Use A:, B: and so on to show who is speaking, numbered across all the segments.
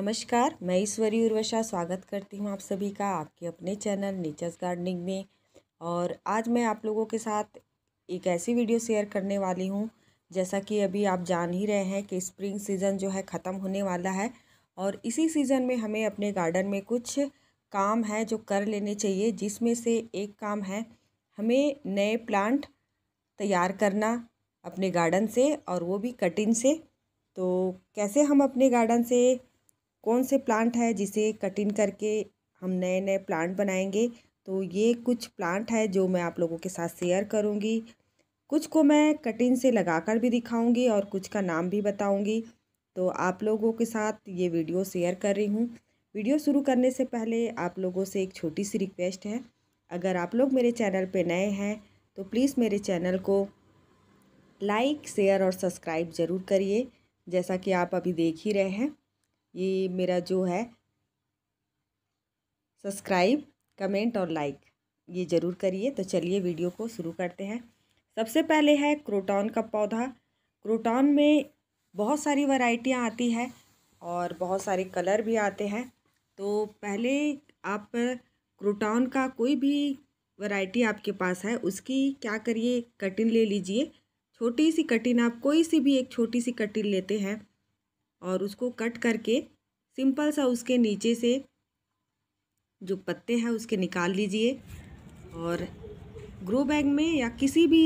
A: नमस्कार मैं ईश्वरी उर्वशा स्वागत करती हूँ आप सभी का आपके अपने चैनल नेचर्स गार्डनिंग में और आज मैं आप लोगों के साथ एक ऐसी वीडियो शेयर करने वाली हूँ जैसा कि अभी आप जान ही रहे हैं कि स्प्रिंग सीज़न जो है ख़त्म होने वाला है और इसी सीज़न में हमें अपने गार्डन में कुछ काम है जो कर लेने चाहिए जिसमें से एक काम है हमें नए प्लांट तैयार करना अपने गार्डन से और वो भी कटिंग से तो कैसे हम अपने गार्डन से कौन से प्लांट है जिसे कटिंग करके हम नए नए प्लांट बनाएंगे तो ये कुछ प्लांट है जो मैं आप लोगों के साथ शेयर करूँगी कुछ को मैं कटिंग से लगा कर भी दिखाऊँगी और कुछ का नाम भी बताऊँगी तो आप लोगों के साथ ये वीडियो शेयर कर रही हूँ वीडियो शुरू करने से पहले आप लोगों से एक छोटी सी रिक्वेस्ट है अगर आप लोग मेरे चैनल पर नए हैं तो प्लीज़ मेरे चैनल को लाइक शेयर और सब्सक्राइब ज़रूर करिए जैसा कि आप अभी देख ही रहे हैं ये मेरा जो है सब्सक्राइब कमेंट और लाइक ये ज़रूर करिए तो चलिए वीडियो को शुरू करते हैं सबसे पहले है क्रोटॉन का पौधा क्रोटॉन में बहुत सारी वैरायटियाँ आती है और बहुत सारे कलर भी आते हैं तो पहले आप क्रोटॉन का कोई भी वैरायटी आपके पास है उसकी क्या करिए कटिन ले लीजिए छोटी सी कटिन आप कोई सी भी एक छोटी सी कटिन लेते हैं और उसको कट करके सिंपल सा उसके नीचे से जो पत्ते हैं उसके निकाल लीजिए और ग्रो बैग में या किसी भी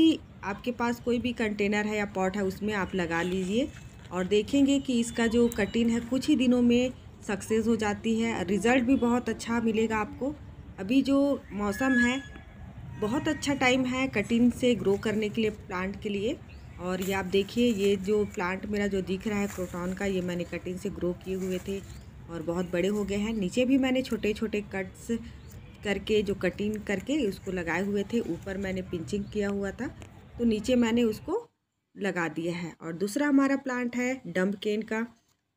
A: आपके पास कोई भी कंटेनर है या पॉट है उसमें आप लगा लीजिए और देखेंगे कि इसका जो कटिन है कुछ ही दिनों में सक्सेस हो जाती है रिज़ल्ट भी बहुत अच्छा मिलेगा आपको अभी जो मौसम है बहुत अच्छा टाइम है कटिन से ग्रो करने के लिए प्लांट के लिए और ये आप देखिए ये जो प्लांट मेरा जो दिख रहा है प्रोटॉन का ये मैंने कटिंग से ग्रो किए हुए थे और बहुत बड़े हो गए हैं नीचे भी मैंने छोटे छोटे कट्स करके जो कटिंग करके उसको लगाए हुए थे ऊपर मैंने पिंचिंग किया हुआ था तो नीचे मैंने उसको लगा दिया है और दूसरा हमारा प्लांट है डम्ब केन का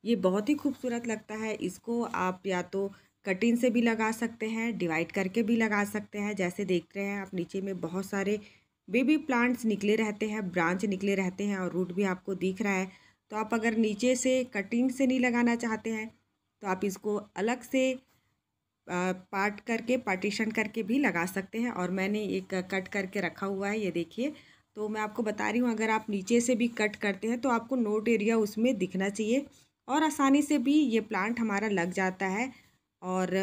A: ये बहुत ही खूबसूरत लगता है इसको आप या तो कटिंग से भी लगा सकते हैं डिवाइड करके भी लगा सकते हैं जैसे देख रहे हैं आप नीचे में बहुत सारे बेबी प्लांट्स निकले रहते हैं ब्रांच निकले रहते हैं और रूट भी आपको दिख रहा है तो आप अगर नीचे से कटिंग से नहीं लगाना चाहते हैं तो आप इसको अलग से पार्ट करके पार्टीशन करके भी लगा सकते हैं और मैंने एक कट करके रखा हुआ है ये देखिए तो मैं आपको बता रही हूँ अगर आप नीचे से भी कट करते हैं तो आपको नोट एरिया उसमें दिखना चाहिए और आसानी से भी ये प्लांट हमारा लग जाता है और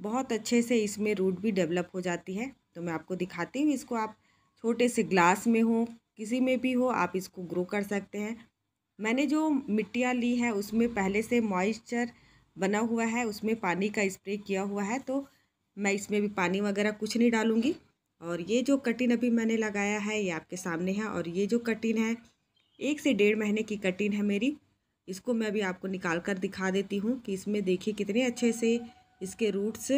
A: बहुत अच्छे से इसमें रूट भी डेवलप हो जाती है तो मैं आपको दिखाती हूँ इसको आप छोटे से ग्लास में हो किसी में भी हो आप इसको ग्रो कर सकते हैं मैंने जो मिट्टियाँ ली है उसमें पहले से मॉइस्चर बना हुआ है उसमें पानी का स्प्रे किया हुआ है तो मैं इसमें भी पानी वगैरह कुछ नहीं डालूँगी और ये जो कटिन अभी मैंने लगाया है ये आपके सामने है और ये जो कटिन है एक से डेढ़ महीने की कटिन है मेरी इसको मैं अभी आपको निकाल कर दिखा देती हूँ कि इसमें देखिए कितने अच्छे से इसके रूट्स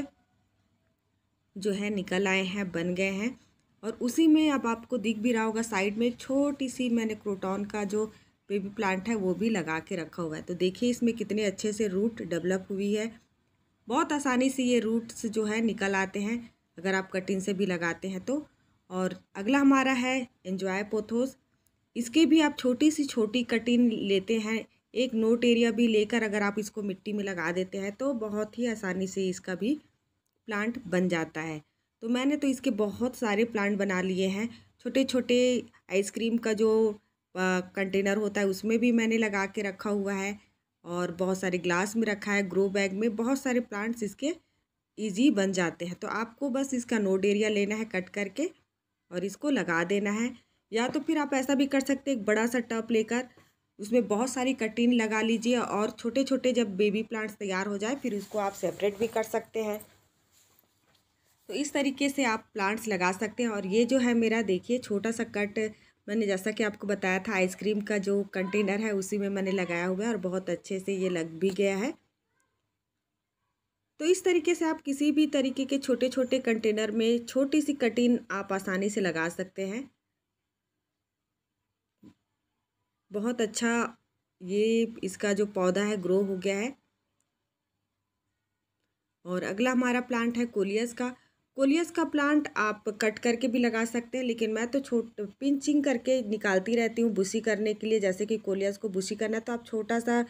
A: जो है निकल आए हैं बन गए हैं और उसी में अब आपको दिख भी रहा होगा साइड में छोटी सी मैंने क्रोटॉन का जो बेबी प्लांट है वो भी लगा के रखा हुआ है तो देखिए इसमें कितने अच्छे से रूट डेवलप हुई है बहुत आसानी से ये रूट्स जो है निकल आते हैं अगर आप कटिंग से भी लगाते हैं तो और अगला हमारा है एन्जॉय पोथोस इसके भी आप छोटी सी छोटी कटिंग लेते हैं एक नोट एरिया भी लेकर अगर आप इसको मिट्टी में लगा देते हैं तो बहुत ही आसानी से इसका भी प्लांट बन जाता है तो मैंने तो इसके बहुत सारे प्लांट बना लिए हैं छोटे छोटे आइसक्रीम का जो कंटेनर होता है उसमें भी मैंने लगा के रखा हुआ है और बहुत सारे ग्लास में रखा है ग्रो बैग में बहुत सारे प्लांट्स इसके इजी बन जाते हैं तो आपको बस इसका नोड एरिया लेना है कट करके और इसको लगा देना है या तो फिर आप ऐसा भी कर सकते एक बड़ा सा टप लेकर उसमें बहुत सारी कटिन लगा लीजिए और छोटे छोटे जब बेबी प्लांट्स तैयार हो जाए फिर उसको आप सेपरेट भी कर सकते हैं तो इस तरीके से आप प्लांट्स लगा सकते हैं और ये जो है मेरा देखिए छोटा सा कट मैंने जैसा कि आपको बताया था आइसक्रीम का जो कंटेनर है उसी में मैंने लगाया हुआ है और बहुत अच्छे से ये लग भी गया है तो इस तरीके से आप किसी भी तरीके के छोटे छोटे कंटेनर में छोटी सी कटिंग आप आसानी से लगा सकते हैं बहुत अच्छा ये इसका जो पौधा है ग्रो हो गया है और अगला हमारा प्लांट है कोलियस का कोलियस का प्लांट आप कट करके भी लगा सकते हैं लेकिन मैं तो छोट पिंचिंग करके निकालती रहती हूँ बुशी करने के लिए जैसे कि कोलियस को बुशी करना है तो आप छोटा सा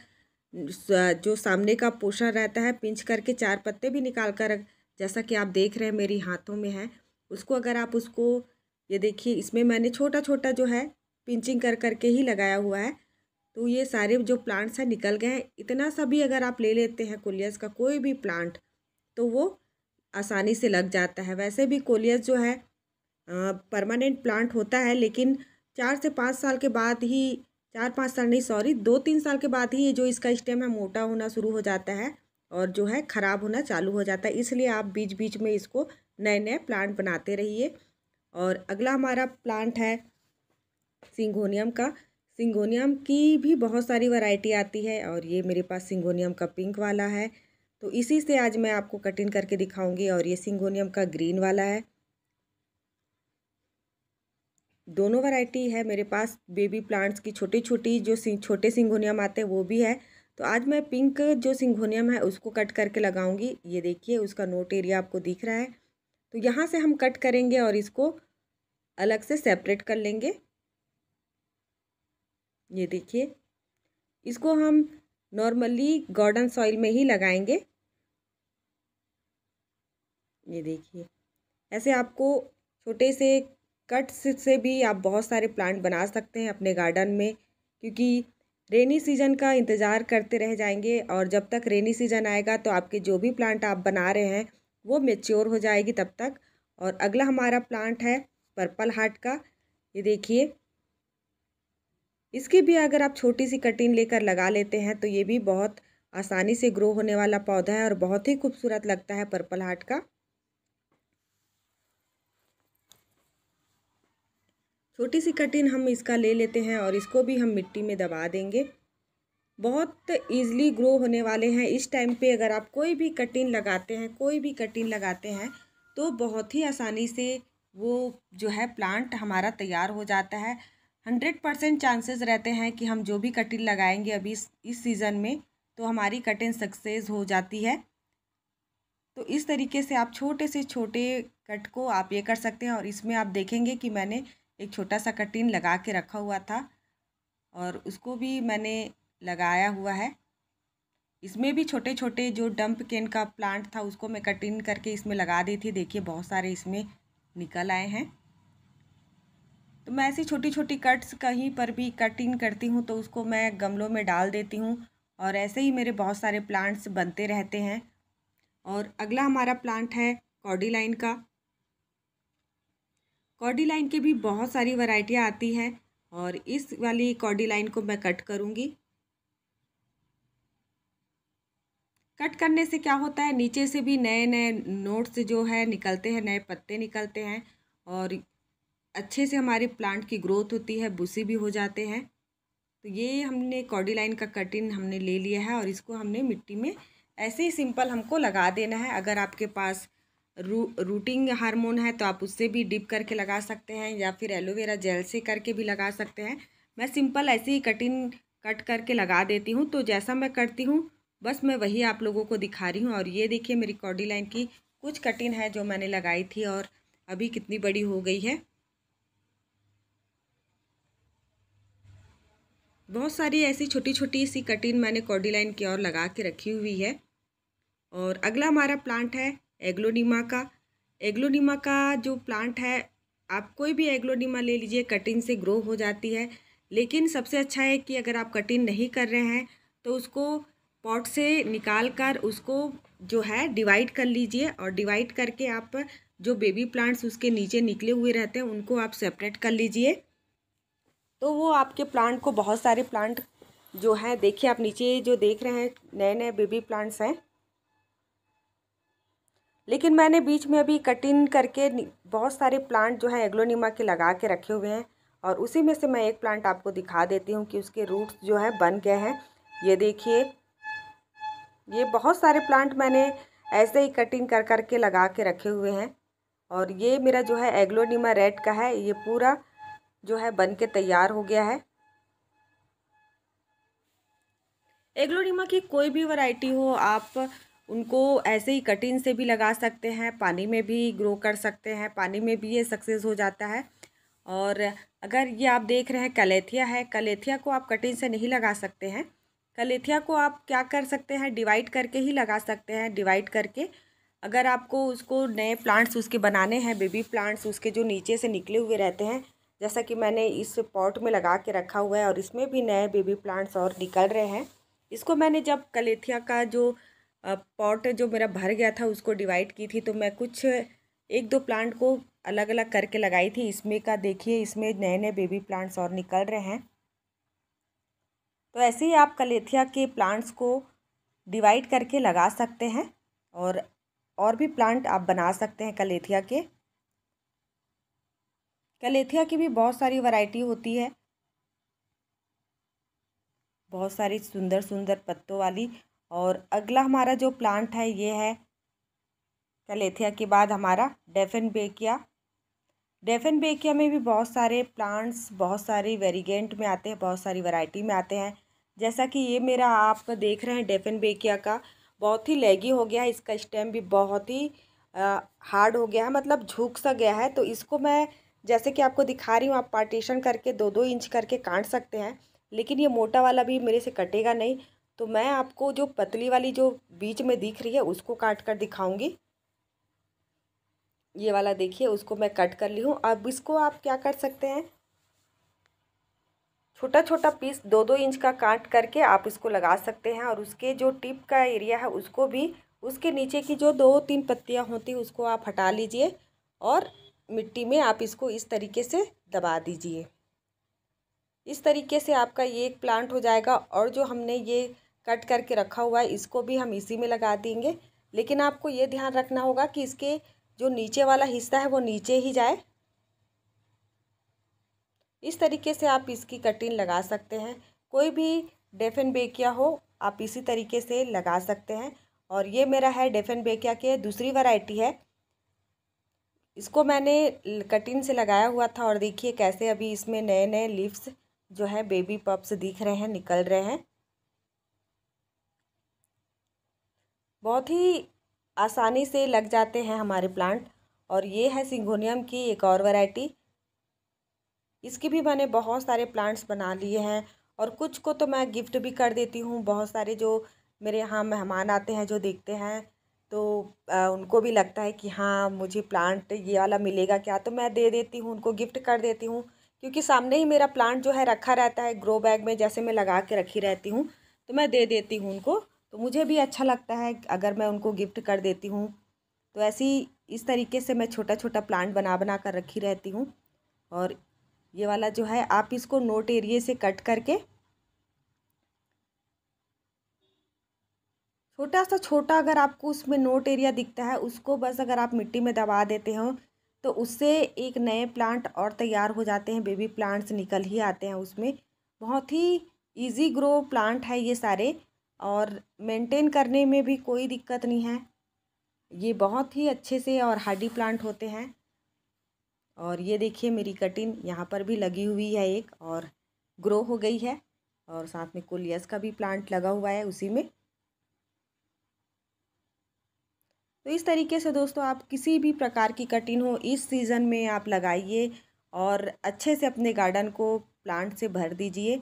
A: जो सामने का पोषण रहता है पिंच करके चार पत्ते भी निकाल कर जैसा कि आप देख रहे हैं मेरी हाथों में है उसको अगर आप उसको ये देखिए इसमें मैंने छोटा छोटा जो है पिंचिंग कर करके ही लगाया हुआ है तो ये सारे जो प्लांट्स हैं निकल गए हैं इतना सा भी अगर आप ले लेते हैं कोलियस का कोई भी प्लांट तो वो आसानी से लग जाता है वैसे भी कोलियस जो है परमानेंट प्लांट होता है लेकिन चार से पाँच साल के बाद ही चार पाँच साल नहीं सॉरी दो तीन साल के बाद ही ये जो इसका स्टेम है मोटा होना शुरू हो जाता है और जो है ख़राब होना चालू हो जाता है इसलिए आप बीच बीच में इसको नए नए प्लांट बनाते रहिए और अगला हमारा प्लांट है सिंगोनियम का सिंगोनियम की भी बहुत सारी वैरायटी आती है और ये मेरे पास सिंगोनियम का पिंक वाला है तो इसी से आज मैं आपको कटिंग करके दिखाऊंगी और ये सिंगोनियम का ग्रीन वाला है दोनों वैरायटी है मेरे पास बेबी प्लांट्स की छोटी छोटी जो छोटे सिंगोनियम आते हैं वो भी है तो आज मैं पिंक जो सिंगोनियम है उसको कट करके लगाऊंगी ये देखिए उसका नोट एरिया आपको दिख रहा है तो यहाँ से हम कट करेंगे और इसको अलग से सेपरेट कर लेंगे ये देखिए इसको हम नॉर्मली गार्डन सॉइल में ही लगाएंगे ये देखिए ऐसे आपको छोटे से कट्स से भी आप बहुत सारे प्लांट बना सकते हैं अपने गार्डन में क्योंकि रेनी सीजन का इंतज़ार करते रह जाएंगे और जब तक रेनी सीजन आएगा तो आपके जो भी प्लांट आप बना रहे हैं वो मेच्योर हो जाएगी तब तक और अगला हमारा प्लांट है पर्पल हार्ट का ये देखिए इसकी भी अगर आप छोटी सी कटिंग लेकर लगा लेते हैं तो ये भी बहुत आसानी से ग्रो होने वाला पौधा है और बहुत ही खूबसूरत लगता है पर्पल हार्ट का छोटी सी कटिन हम इसका ले लेते हैं और इसको भी हम मिट्टी में दबा देंगे बहुत ईज़िली ग्रो होने वाले हैं इस टाइम पे अगर आप कोई भी कटिन लगाते हैं कोई भी कटिन लगाते हैं तो बहुत ही आसानी से वो जो है प्लांट हमारा तैयार हो जाता है हंड्रेड परसेंट चांसेस रहते हैं कि हम जो भी कटिन लगाएंगे अभी इस, इस सीज़न में तो हमारी कटिन सक्सेस हो जाती है तो इस तरीके से आप छोटे से छोटे कट को आप ये कर सकते हैं और इसमें आप देखेंगे कि मैंने एक छोटा सा कटिन लगा के रखा हुआ था और उसको भी मैंने लगाया हुआ है इसमें भी छोटे छोटे जो डंप केन का प्लांट था उसको मैं कटिंग करके इसमें लगा दी थी देखिए बहुत सारे इसमें निकल आए हैं तो मैं ऐसी छोटी छोटी कट्स कहीं पर भी कटिंग करती हूँ तो उसको मैं गमलों में डाल देती हूँ और ऐसे ही मेरे बहुत सारे प्लांट्स बनते रहते हैं और अगला हमारा प्लांट है कॉडी लाइन का कॉडी लाइन के भी बहुत सारी वैरायटियाँ आती हैं और इस वाली कॉडी लाइन को मैं कट करूँगी कट करने से क्या होता है नीचे से भी नए नए नोट्स जो है निकलते हैं नए पत्ते निकलते हैं और अच्छे से हमारे प्लांट की ग्रोथ होती है बुसी भी हो जाते हैं तो ये हमने कॉडी लाइन का कटिन हमने ले लिया है और इसको हमने मिट्टी में ऐसे ही सिंपल हमको लगा देना है अगर आपके पास रू रूटिंग हार्मोन है तो आप उससे भी डिप करके लगा सकते हैं या फिर एलोवेरा जेल से करके भी लगा सकते हैं मैं सिंपल ऐसे ही कटिंग कट करके लगा देती हूँ तो जैसा मैं करती हूँ बस मैं वही आप लोगों को दिखा रही हूँ और ये देखिए मेरी कॉडी लाइन की कुछ कटिंग है जो मैंने लगाई थी और अभी कितनी बड़ी हो गई है बहुत सारी ऐसी छोटी छोटी सी कटिंग मैंने कॉडी लाइन की ओर लगा के रखी हुई है और अगला हमारा प्लांट है एग्लोनिमा का एग्लोनिमा का जो प्लांट है आप कोई भी एग्लोनिमा ले लीजिए कटिंग से ग्रो हो जाती है लेकिन सबसे अच्छा है कि अगर आप कटिंग नहीं कर रहे हैं तो उसको पॉट से निकाल कर उसको जो है डिवाइड कर लीजिए और डिवाइड करके आप जो बेबी प्लांट्स उसके नीचे निकले हुए रहते हैं उनको आप सेपरेट कर लीजिए तो वो आपके प्लांट को बहुत सारे प्लांट जो हैं देखिए आप नीचे जो देख रहे हैं नए नए बेबी प्लांट्स हैं लेकिन मैंने बीच में अभी कटिंग करके बहुत सारे प्लांट जो है एग्लोनिमा के लगा के रखे हुए हैं और उसी में से मैं एक प्लांट आपको दिखा देती हूँ कि उसके रूट्स जो है बन गए हैं ये देखिए ये बहुत सारे प्लांट मैंने ऐसे ही कटिंग कर कर के लगा के रखे हुए हैं और ये मेरा जो है एग्लोनिमा रेड का है ये पूरा जो है बन के तैयार हो गया है एग्लोनिमा की कोई भी वैरायटी हो आप उनको ऐसे ही कटिन से भी लगा सकते हैं पानी में भी ग्रो कर सकते हैं पानी में भी ये सक्सेस हो जाता है और अगर ये आप देख रहे हैं कलेथिया है कलेथिया को आप कटिन से नहीं लगा सकते हैं कलेथिया को आप क्या कर सकते हैं डिवाइड करके ही लगा सकते हैं डिवाइड करके अगर आपको उसको नए प्लांट्स उसके बनाने हैं बेबी प्लांट्स उसके जो नीचे से निकले हुए रहते हैं जैसा कि मैंने इस पॉट में लगा के रखा हुआ है और इसमें भी नए बेबी प्लांट्स और निकल रहे हैं इसको मैंने जब कलेथिया का जो पॉट जो मेरा भर गया था उसको डिवाइड की थी तो मैं कुछ एक दो प्लांट को अलग अलग करके लगाई थी इसमें का देखिए इसमें नए नए बेबी प्लांट्स और निकल रहे हैं तो ऐसे ही आप कलेथिया के प्लांट्स को डिवाइड करके लगा सकते हैं और और भी प्लांट आप बना सकते हैं कलेथिया के कलेथिया की भी बहुत सारी वैरायटी होती है बहुत सारी सुंदर सुंदर पत्तों वाली और अगला हमारा जो प्लांट है ये है कलेथिया के बाद हमारा डेफिन बेकिया डेफिन बेकिया में भी बहुत सारे प्लांट्स बहुत सारे वेरिगेंट में आते हैं बहुत सारी वैरायटी में आते हैं जैसा कि ये मेरा आप देख रहे हैं डेफिन बेकिया का बहुत ही लेगी हो गया है इसका स्टेम भी बहुत ही हार्ड हो गया है मतलब झुक सा गया है तो इसको मैं जैसे कि आपको दिखा रही हूँ आप पार्टीशन करके दो दो इंच करके काट सकते हैं लेकिन ये मोटा वाला भी मेरे से कटेगा नहीं तो मैं आपको जो पतली वाली जो बीच में दिख रही है उसको काट कर दिखाऊंगी ये वाला देखिए उसको मैं कट कर ली हूँ अब इसको आप क्या कर सकते हैं छोटा छोटा पीस दो दो इंच का काट करके आप इसको लगा सकते हैं और उसके जो टिप का एरिया है उसको भी उसके नीचे की जो दो तीन पत्तियाँ होती उसको आप हटा लीजिए और मिट्टी में आप इसको इस तरीके से दबा दीजिए इस तरीके से आपका ये एक प्लांट हो जाएगा और जो हमने ये कट करके रखा हुआ है इसको भी हम इसी में लगा देंगे लेकिन आपको ये ध्यान रखना होगा कि इसके जो नीचे वाला हिस्सा है वो नीचे ही जाए इस तरीके से आप इसकी कटिंग लगा सकते हैं कोई भी डेफन बेकिया हो आप इसी तरीके से लगा सकते हैं और ये मेरा है डेफन बेकिया के दूसरी वैरायटी है इसको मैंने कटिंग से लगाया हुआ था और देखिए कैसे अभी इसमें नए नए लिप्स जो है बेबी पप्स दिख रहे हैं निकल रहे हैं बहुत ही आसानी से लग जाते हैं हमारे प्लांट और ये है सिंगोनियम की एक और वैरायटी इसकी भी मैंने बहुत सारे प्लांट्स बना लिए हैं और कुछ को तो मैं गिफ्ट भी कर देती हूँ बहुत सारे जो मेरे यहाँ मेहमान आते हैं जो देखते हैं तो आ, उनको भी लगता है कि हाँ मुझे प्लांट ये वाला मिलेगा क्या तो मैं दे देती हूँ उनको गिफ्ट कर देती हूँ क्योंकि सामने ही मेरा प्लांट जो है रखा रहता है ग्रो बैग में जैसे मैं लगा के रखी रहती हूँ तो मैं दे देती हूँ उनको तो मुझे भी अच्छा लगता है अगर मैं उनको गिफ्ट कर देती हूँ तो ऐसी इस तरीके से मैं छोटा छोटा प्लांट बना बना कर रखी रहती हूँ और ये वाला जो है आप इसको नोट एरिए से कट करके छोटा सा छोटा अगर आपको उसमें नोट एरिया दिखता है उसको बस अगर आप मिट्टी में दबा देते हो तो उससे एक नए प्लांट और तैयार हो जाते हैं बेबी प्लांट्स निकल ही आते हैं उसमें बहुत ही इजी ग्रो प्लांट है ये सारे और मेंटेन करने में भी कोई दिक्कत नहीं है ये बहुत ही अच्छे से और हार्डी प्लांट होते हैं और ये देखिए मेरी कटिन यहाँ पर भी लगी हुई है एक और ग्रो हो गई है और साथ में कोलियस का भी प्लांट लगा हुआ है उसी में तो इस तरीके से दोस्तों आप किसी भी प्रकार की कटिन हो इस सीज़न में आप लगाइए और अच्छे से अपने गार्डन को प्लांट से भर दीजिए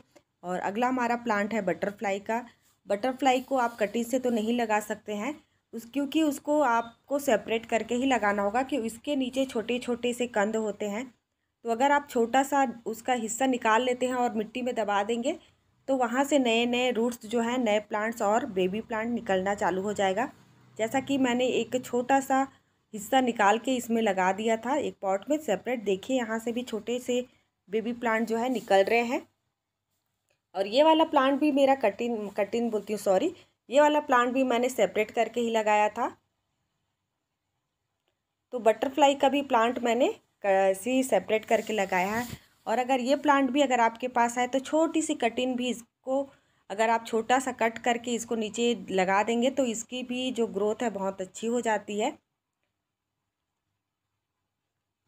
A: और अगला हमारा प्लांट है बटरफ्लाई का बटरफ्लाई को आप कटिंग से तो नहीं लगा सकते हैं उस क्योंकि उसको आपको सेपरेट करके ही लगाना होगा कि उसके नीचे छोटे छोटे से कंद होते हैं तो अगर आप छोटा सा उसका हिस्सा निकाल लेते हैं और मिट्टी में दबा देंगे तो वहाँ से नए नए रूट्स जो हैं नए प्लांट्स और बेबी प्लांट निकलना चालू हो जाएगा जैसा कि मैंने एक छोटा सा हिस्सा निकाल के इसमें लगा दिया था एक पॉट में सेपरेट देखिए यहाँ से भी छोटे से बेबी प्लांट जो है निकल रहे हैं और ये वाला प्लांट भी मेरा कटिन कटिन बोलती हूँ सॉरी ये वाला प्लांट भी मैंने सेपरेट करके ही लगाया था तो बटरफ्लाई का भी प्लांट मैंने ऐसे ही सेपरेट करके लगाया है और अगर ये प्लांट भी अगर आपके पास आए तो छोटी सी कटिन भी इसको अगर आप छोटा सा कट करके इसको नीचे लगा देंगे तो इसकी भी जो ग्रोथ है बहुत अच्छी हो जाती है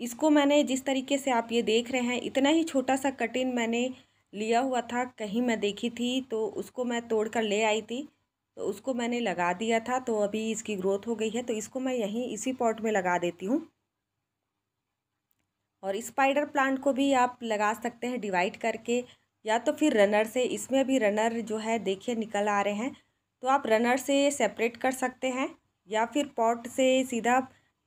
A: इसको मैंने जिस तरीके से आप ये देख रहे हैं इतना ही छोटा सा कटिन मैंने लिया हुआ था कहीं मैं देखी थी तो उसको मैं तोड़ कर ले आई थी तो उसको मैंने लगा दिया था तो अभी इसकी ग्रोथ हो गई है तो इसको मैं यहीं इसी पॉट में लगा देती हूँ और स्पाइडर प्लांट को भी आप लगा सकते हैं डिवाइड करके या तो फिर रनर से इसमें भी रनर जो है देखिए निकल आ रहे हैं तो आप रनर से सेपरेट कर सकते हैं या फिर पॉट से सीधा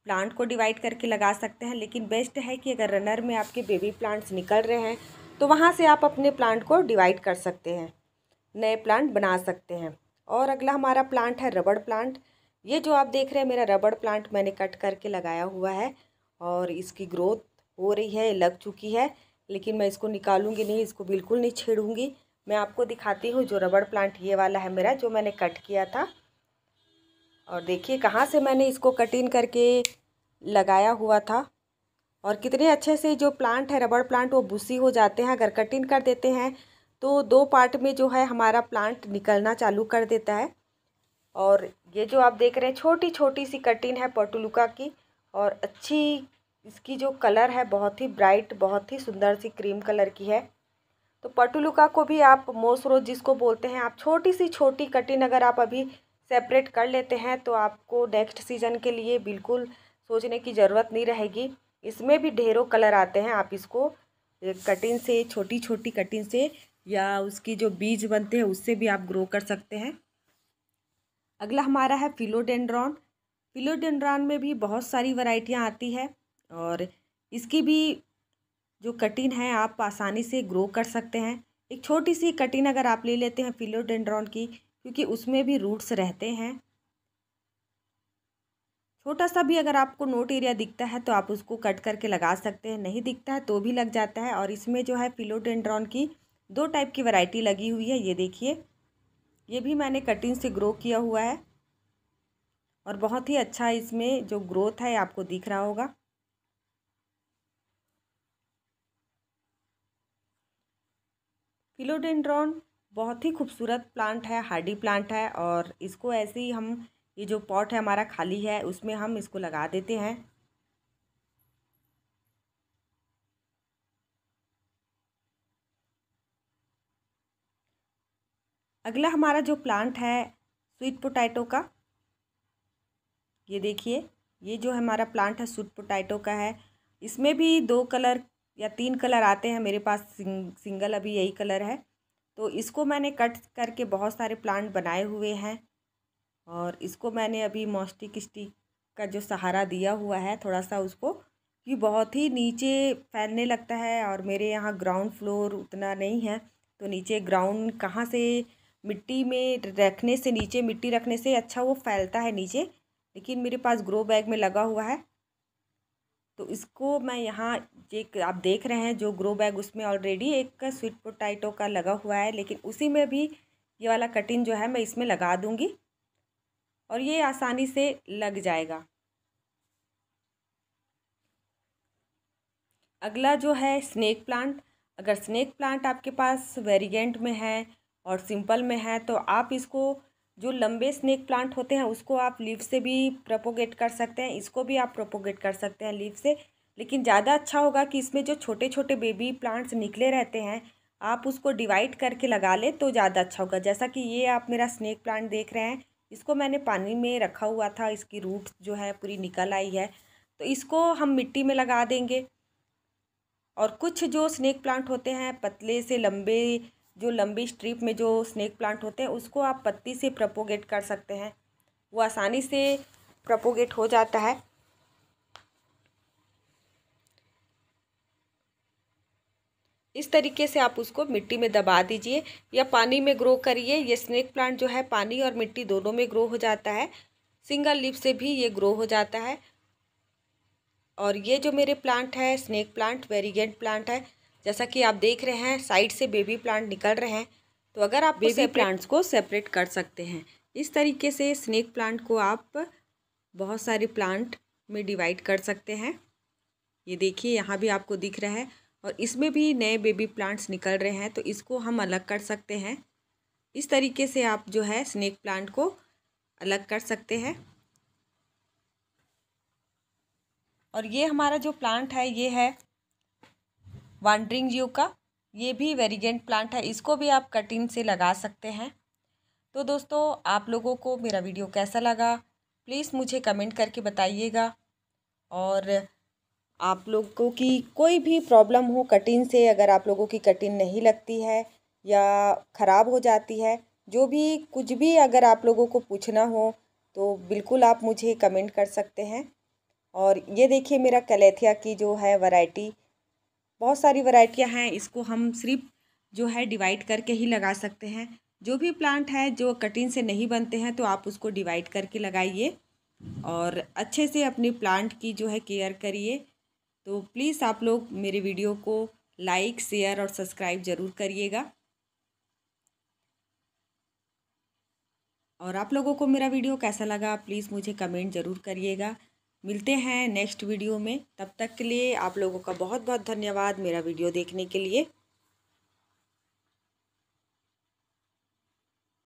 A: प्लांट को डिवाइड करके लगा सकते हैं लेकिन बेस्ट है कि अगर रनर में आपके बेबी प्लांट्स निकल रहे हैं तो वहाँ से आप अपने प्लांट को डिवाइड कर सकते हैं नए प्लांट बना सकते हैं और अगला हमारा प्लांट है रबड़ प्लांट ये जो आप देख रहे हैं मेरा रबड़ प्लांट मैंने कट करके लगाया हुआ है और इसकी ग्रोथ हो रही है लग चुकी है लेकिन मैं इसको निकालूंगी नहीं इसको बिल्कुल नहीं छेड़ूंगी मैं आपको दिखाती हूँ जो रबड़ प्लांट ये वाला है मेरा जो मैंने कट किया था और देखिए कहाँ से मैंने इसको कटिंग करके लगाया हुआ था और कितने अच्छे से जो प्लांट है रबड़ प्लांट वो भूसी हो जाते हैं अगर कटिंग कर देते हैं तो दो पार्ट में जो है हमारा प्लांट निकलना चालू कर देता है और ये जो आप देख रहे हैं छोटी छोटी सी कटिन है पोटुलुका की और अच्छी इसकी जो कलर है बहुत ही ब्राइट बहुत ही सुंदर सी क्रीम कलर की है तो पटुलुका को भी आप मोसरो जिसको बोलते हैं आप छोटी सी छोटी कटिन अगर आप अभी सेपरेट कर लेते हैं तो आपको नेक्स्ट सीजन के लिए बिल्कुल सोचने की ज़रूरत नहीं रहेगी इसमें भी ढेरों कलर आते हैं आप इसको कटिंग से छोटी छोटी कटिंग से या उसकी जो बीज बनते हैं उससे भी आप ग्रो कर सकते हैं अगला हमारा है फिलोडेंड्रॉन फिलोडेंड्रॉन में भी बहुत सारी वराइटियाँ आती है और इसकी भी जो कटिन है आप आसानी से ग्रो कर सकते हैं एक छोटी सी कटिन अगर आप ले लेते हैं फिलोडेंड्रॉन की क्योंकि उसमें भी रूट्स रहते हैं छोटा सा भी अगर आपको नोट एरिया दिखता है तो आप उसको कट करके लगा सकते हैं नहीं दिखता है तो भी लग जाता है और इसमें जो है फिलोडेंड्रॉन की दो टाइप की वैरायटी लगी हुई है ये देखिए ये भी मैंने कटिंग से ग्रो किया हुआ है और बहुत ही अच्छा इसमें जो ग्रोथ है आपको दिख रहा होगा फिलोडेंड्रॉन बहुत ही खूबसूरत प्लांट है हार्डी प्लांट है और इसको ऐसे ही हम ये जो पॉट है हमारा खाली है उसमें हम इसको लगा देते हैं अगला हमारा जो प्लांट है स्वीट पोटैटो का ये देखिए ये जो हमारा प्लांट है स्वीट पोटैटो का है इसमें भी दो कलर या तीन कलर आते हैं मेरे पास सिंग, सिंगल अभी यही कलर है तो इसको मैंने कट करके बहुत सारे प्लांट बनाए हुए हैं और इसको मैंने अभी मॉस्टिक स्टिक का जो सहारा दिया हुआ है थोड़ा सा उसको ये बहुत ही नीचे फैलने लगता है और मेरे यहाँ ग्राउंड फ्लोर उतना नहीं है तो नीचे ग्राउंड कहाँ से मिट्टी में रखने से नीचे मिट्टी रखने से अच्छा वो फैलता है नीचे लेकिन मेरे पास ग्रो बैग में लगा हुआ है तो इसको मैं यहाँ एक आप देख रहे हैं जो ग्रो बैग उसमें ऑलरेडी एक स्वीट पोटैटो का लगा हुआ है लेकिन उसी में भी ये वाला कटिंग जो है मैं इसमें लगा दूँगी और ये आसानी से लग जाएगा अगला जो है स्नेक प्लांट अगर स्नेक प्लांट आपके पास वेरिएंट में है और सिंपल में है तो आप इसको जो लंबे स्नेक प्लांट होते हैं उसको आप लीव से भी प्रोपोगेट कर सकते हैं इसको भी आप प्रोपोगेट कर सकते हैं लीव से लेकिन ज़्यादा अच्छा होगा कि इसमें जो छोटे छोटे बेबी प्लांट्स निकले रहते हैं आप उसको डिवाइड करके लगा लें तो ज़्यादा अच्छा होगा जैसा कि ये आप मेरा स्नेक प्लांट देख रहे हैं इसको मैंने पानी में रखा हुआ था इसकी रूट जो है पूरी निकल आई है तो इसको हम मिट्टी में लगा देंगे और कुछ जो स्नैक प्लांट होते हैं पतले से लंबे जो लंबी स्ट्रिप में जो स्नैक प्लांट होते हैं उसको आप पत्ती से प्रपोगेट कर सकते हैं वो आसानी से प्रपोगेट हो जाता है इस तरीके से आप उसको मिट्टी में दबा दीजिए या पानी में ग्रो करिए ये स्नेक प्लांट जो है पानी और मिट्टी दोनों में ग्रो हो जाता है सिंगल लीफ से भी ये ग्रो हो जाता है और ये जो मेरे प्लांट है स्नेक प्लांट वेरीगेंट प्लांट है जैसा कि आप देख रहे हैं साइड से बेबी प्लांट निकल रहे हैं तो अगर आप बेबी प्लांट्स को सेपरेट कर सकते हैं इस तरीके से स्नेक प्लांट को आप बहुत सारे प्लांट में डिवाइड कर सकते हैं ये देखिए यहाँ भी आपको दिख रहा है और इसमें भी नए बेबी प्लांट्स निकल रहे हैं तो इसको हम अलग कर सकते हैं इस तरीके से आप जो है स्नेक प्लांट को अलग कर सकते हैं और ये हमारा जो प्लांट है ये है वांड्रिंग यू का ये भी वेरीगेंट प्लांट है इसको भी आप कटिंग से लगा सकते हैं तो दोस्तों आप लोगों को मेरा वीडियो कैसा लगा प्लीज़ मुझे कमेंट करके बताइएगा और आप लोगों की कोई भी प्रॉब्लम हो कटिंग से अगर आप लोगों की कटिंग नहीं लगती है या ख़राब हो जाती है जो भी कुछ भी अगर आप लोगों को पूछना हो तो बिल्कुल आप मुझे कमेंट कर सकते हैं और ये देखिए मेरा कलेथिया की जो है वैरायटी बहुत सारी वैरायटियां हैं इसको हम सिर्फ जो है डिवाइड करके ही लगा सकते हैं जो भी प्लांट है जो कटिंग से नहीं बनते हैं तो आप उसको डिवाइड करके लगाइए और अच्छे से अपने प्लांट की जो है केयर करिए तो प्लीज़ आप लोग मेरे वीडियो को लाइक शेयर और सब्सक्राइब ज़रूर करिएगा और आप लोगों को मेरा वीडियो कैसा लगा प्लीज़ मुझे कमेंट ज़रूर करिएगा मिलते हैं नेक्स्ट वीडियो में तब तक के लिए आप लोगों का बहुत बहुत धन्यवाद मेरा वीडियो देखने के लिए